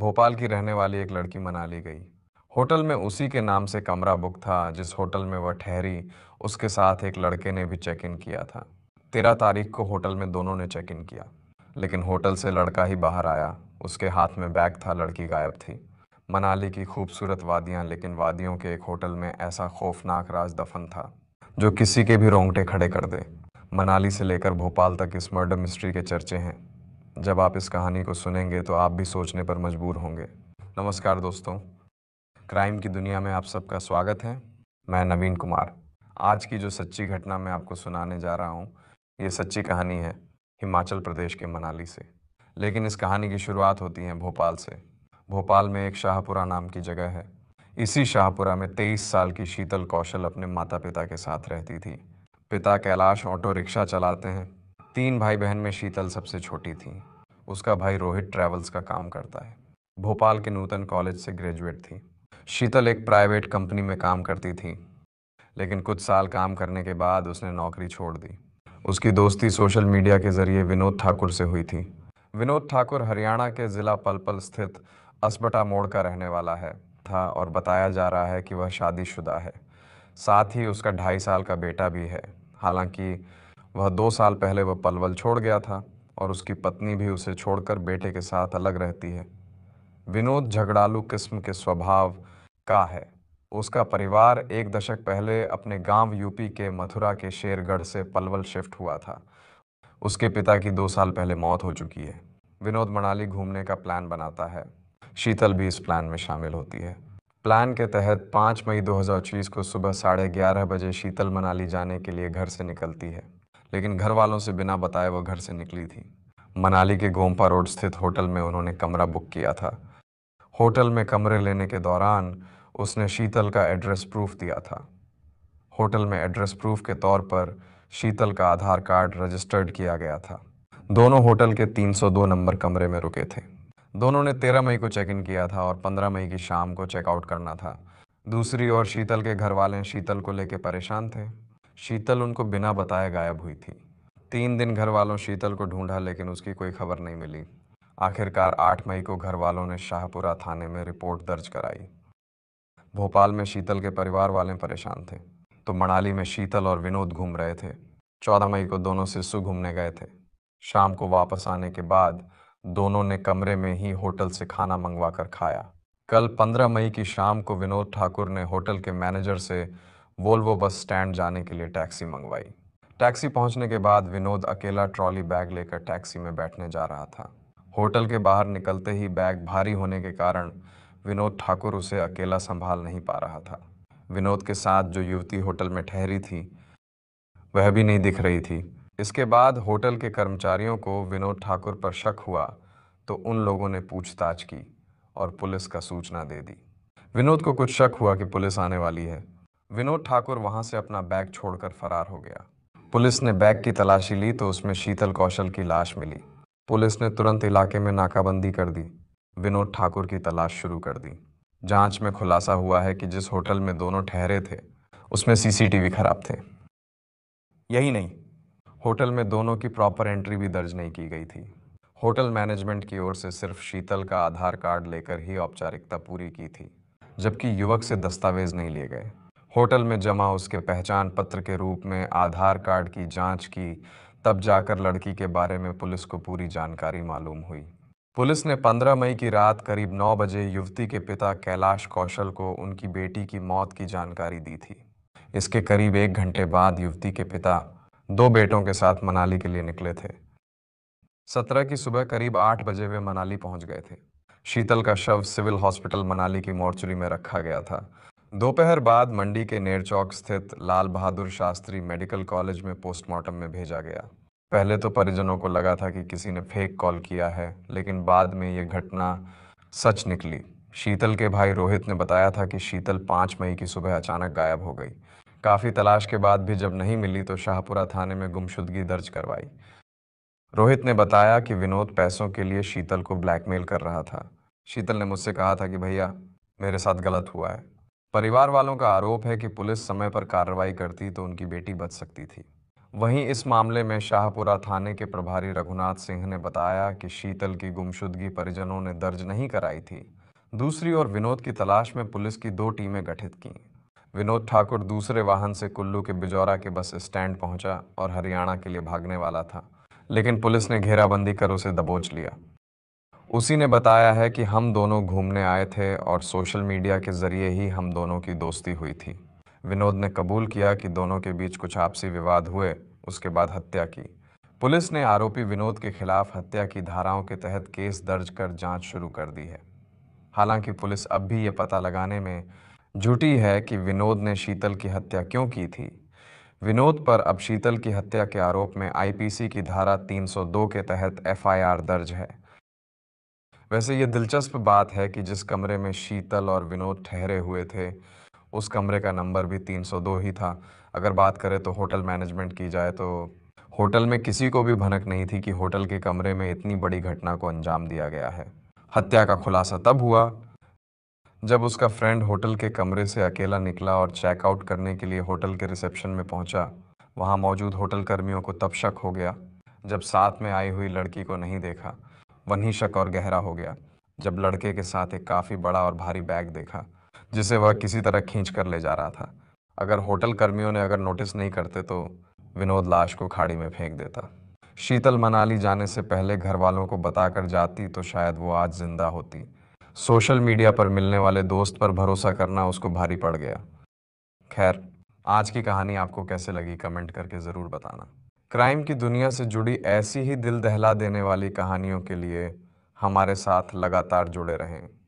भोपाल की रहने वाली एक लड़की मनाली गई होटल में उसी के नाम से कमरा बुक था जिस होटल में वह ठहरी उसके साथ एक लड़के ने भी चेक इन किया था तेरह तारीख को होटल में दोनों ने चेक इन किया लेकिन होटल से लड़का ही बाहर आया उसके हाथ में बैग था लड़की गायब थी मनाली की खूबसूरत वादियाँ लेकिन वादियों के एक होटल में ऐसा खौफनाक राज दफन था जो किसी के भी रोंगटे खड़े कर दे मनाली से लेकर भोपाल तक इस मर्डर मिस्ट्री के चर्चे हैं जब आप इस कहानी को सुनेंगे तो आप भी सोचने पर मजबूर होंगे नमस्कार दोस्तों क्राइम की दुनिया में आप सबका स्वागत है मैं नवीन कुमार आज की जो सच्ची घटना मैं आपको सुनाने जा रहा हूँ ये सच्ची कहानी है हिमाचल प्रदेश के मनाली से लेकिन इस कहानी की शुरुआत होती है भोपाल से भोपाल में एक शाहपुरा नाम की जगह है इसी शाहपुरा में तेईस साल की शीतल कौशल अपने माता पिता के साथ रहती थी पिता कैलाश ऑटो रिक्शा चलाते हैं तीन भाई बहन में शीतल सबसे छोटी थी उसका भाई रोहित ट्रैवल्स का काम करता है भोपाल के नूतन कॉलेज से ग्रेजुएट थी शीतल एक प्राइवेट कंपनी में काम करती थी लेकिन कुछ साल काम करने के बाद उसने नौकरी छोड़ दी उसकी दोस्ती सोशल मीडिया के जरिए विनोद ठाकुर से हुई थी विनोद ठाकुर हरियाणा के ज़िला पलपल स्थित असबटा मोड़ का रहने वाला है था और बताया जा रहा है कि वह शादीशुदा है साथ ही उसका ढाई साल का बेटा भी है हालांकि वह दो साल पहले वह पलवल छोड़ गया था और उसकी पत्नी भी उसे छोड़कर बेटे के साथ अलग रहती है विनोद झगड़ालू किस्म के स्वभाव का है उसका परिवार एक दशक पहले अपने गांव यूपी के मथुरा के शेरगढ़ से पलवल शिफ्ट हुआ था उसके पिता की दो साल पहले मौत हो चुकी है विनोद मनाली घूमने का प्लान बनाता है शीतल भी इस प्लान में शामिल होती है प्लान के तहत 5 मई 2024 को सुबह साढ़े ग्यारह बजे शीतल मनाली जाने के लिए घर से निकलती है लेकिन घर वालों से बिना बताए वह घर से निकली थी मनाली के गोम्पा रोड स्थित होटल में उन्होंने कमरा बुक किया था होटल में कमरे लेने के दौरान उसने शीतल का एड्रेस प्रूफ दिया था होटल में एड्रेस प्रूफ के तौर पर शीतल का आधार कार्ड रजिस्टर्ड किया गया था दोनों होटल के 302 नंबर कमरे में रुके थे दोनों ने 13 मई को चेक इन किया था और 15 मई की शाम को चेकआउट करना था दूसरी ओर शीतल के घर वाले शीतल को लेकर परेशान थे शीतल उनको बिना बताए गायब हुई थी तीन दिन घर वालों शीतल को ढूंढा लेकिन उसकी कोई खबर नहीं मिली आखिरकार 8 मई को घर वालों ने शाहपुरा थाने में रिपोर्ट दर्ज कराई भोपाल में शीतल के परिवार वाले परेशान थे तो मनाली में शीतल और विनोद घूम रहे थे 14 मई को दोनों सिरसु घूमने गए थे शाम को वापस आने के बाद दोनों ने कमरे में ही होटल से खाना मंगवा कर खाया कल पंद्रह मई की शाम को विनोद ठाकुर ने होटल के मैनेजर से वोल्वो बस स्टैंड जाने के लिए टैक्सी मंगवाई टैक्सी पहुंचने के बाद विनोद अकेला ट्रॉली बैग लेकर टैक्सी में बैठने जा रहा था होटल के बाहर निकलते ही बैग भारी होने के कारण विनोद ठाकुर उसे अकेला संभाल नहीं पा रहा था विनोद के साथ जो युवती होटल में ठहरी थी वह भी नहीं दिख रही थी इसके बाद होटल के कर्मचारियों को विनोद ठाकुर पर शक हुआ तो उन लोगों ने पूछताछ की और पुलिस का सूचना दे दी विनोद को कुछ शक हुआ कि पुलिस आने वाली है विनोद ठाकुर वहां से अपना बैग छोड़कर फरार हो गया पुलिस ने बैग की तलाशी ली तो उसमें शीतल कौशल की लाश मिली पुलिस ने तुरंत इलाके में नाकाबंदी कर दी विनोद ठाकुर की तलाश शुरू कर दी जांच में खुलासा हुआ है कि जिस होटल में दोनों ठहरे थे उसमें सीसीटीवी खराब थे यही नहीं होटल में दोनों की प्रॉपर एंट्री भी दर्ज नहीं की गई थी होटल मैनेजमेंट की ओर से सिर्फ शीतल का आधार कार्ड लेकर ही औपचारिकता पूरी की थी जबकि युवक से दस्तावेज नहीं लिए गए होटल में जमा उसके पहचान पत्र के रूप में आधार कार्ड की जांच की तब जाकर लड़की के बारे में पुलिस को पूरी जानकारी मालूम हुई पुलिस ने 15 मई की रात करीब 9 बजे युवती के पिता कैलाश कौशल को उनकी बेटी की मौत की जानकारी दी थी इसके करीब एक घंटे बाद युवती के पिता दो बेटों के साथ मनाली के लिए निकले थे सत्रह की सुबह करीब आठ बजे वे मनाली पहुंच गए थे शीतल का शव सिविल हॉस्पिटल मनाली की मोर्चरी में रखा गया था दोपहर बाद मंडी के नेर चौक स्थित लाल बहादुर शास्त्री मेडिकल कॉलेज में पोस्टमार्टम में भेजा गया पहले तो परिजनों को लगा था कि किसी ने फेक कॉल किया है लेकिन बाद में ये घटना सच निकली शीतल के भाई रोहित ने बताया था कि शीतल पाँच मई की सुबह अचानक गायब हो गई काफ़ी तलाश के बाद भी जब नहीं मिली तो शाहपुरा थाने में गुमशुदगी दर्ज करवाई रोहित ने बताया कि विनोद पैसों के लिए शीतल को ब्लैकमेल कर रहा था शीतल ने मुझसे कहा था कि भैया मेरे साथ गलत हुआ है परिवार वालों का आरोप है कि पुलिस समय पर कार्रवाई करती तो उनकी बेटी बच सकती थी वहीं इस मामले में शाहपुरा थाने के प्रभारी रघुनाथ सिंह ने बताया कि शीतल की गुमशुदगी परिजनों ने दर्ज नहीं कराई थी दूसरी ओर विनोद की तलाश में पुलिस की दो टीमें गठित की विनोद ठाकुर दूसरे वाहन से कुल्लू के बिजौरा के बस स्टैंड पहुंचा और हरियाणा के लिए भागने वाला था लेकिन पुलिस ने घेराबंदी कर उसे दबोच लिया उसी ने बताया है कि हम दोनों घूमने आए थे और सोशल मीडिया के ज़रिए ही हम दोनों की दोस्ती हुई थी विनोद ने कबूल किया कि दोनों के बीच कुछ आपसी विवाद हुए उसके बाद हत्या की पुलिस ने आरोपी विनोद के खिलाफ हत्या की धाराओं के तहत केस दर्ज कर जांच शुरू कर दी है हालांकि पुलिस अब भी ये पता लगाने में जुटी है कि विनोद ने शीतल की हत्या क्यों की थी विनोद पर अब शीतल की हत्या के आरोप में आईपीसी की धारा 302 के तहत एफआईआर दर्ज है वैसे ये दिलचस्प बात है कि जिस कमरे में शीतल और विनोद ठहरे हुए थे उस कमरे का नंबर भी 302 ही था अगर बात करें तो होटल मैनेजमेंट की जाए तो होटल में किसी को भी भनक नहीं थी कि होटल के कमरे में इतनी बड़ी घटना को अंजाम दिया गया है हत्या का खुलासा तब हुआ जब उसका फ्रेंड होटल के कमरे से अकेला निकला और चेकआउट करने के लिए होटल के रिसेप्शन में पहुंचा वहां मौजूद होटल कर्मियों को तब शक हो गया जब साथ में आई हुई लड़की को नहीं देखा वहीं शक और गहरा हो गया जब लड़के के साथ एक काफ़ी बड़ा और भारी बैग देखा जिसे वह किसी तरह खींच कर ले जा रहा था अगर होटल कर्मियों ने अगर नोटिस नहीं करते तो विनोद लाश को खाड़ी में फेंक देता शीतल मनाली जाने से पहले घर वालों को बताकर जाती तो शायद वो आज जिंदा होती सोशल मीडिया पर मिलने वाले दोस्त पर भरोसा करना उसको भारी पड़ गया खैर आज की कहानी आपको कैसे लगी कमेंट करके ज़रूर बताना क्राइम की दुनिया से जुड़ी ऐसी ही दिल दहला देने वाली कहानियों के लिए हमारे साथ लगातार जुड़े रहें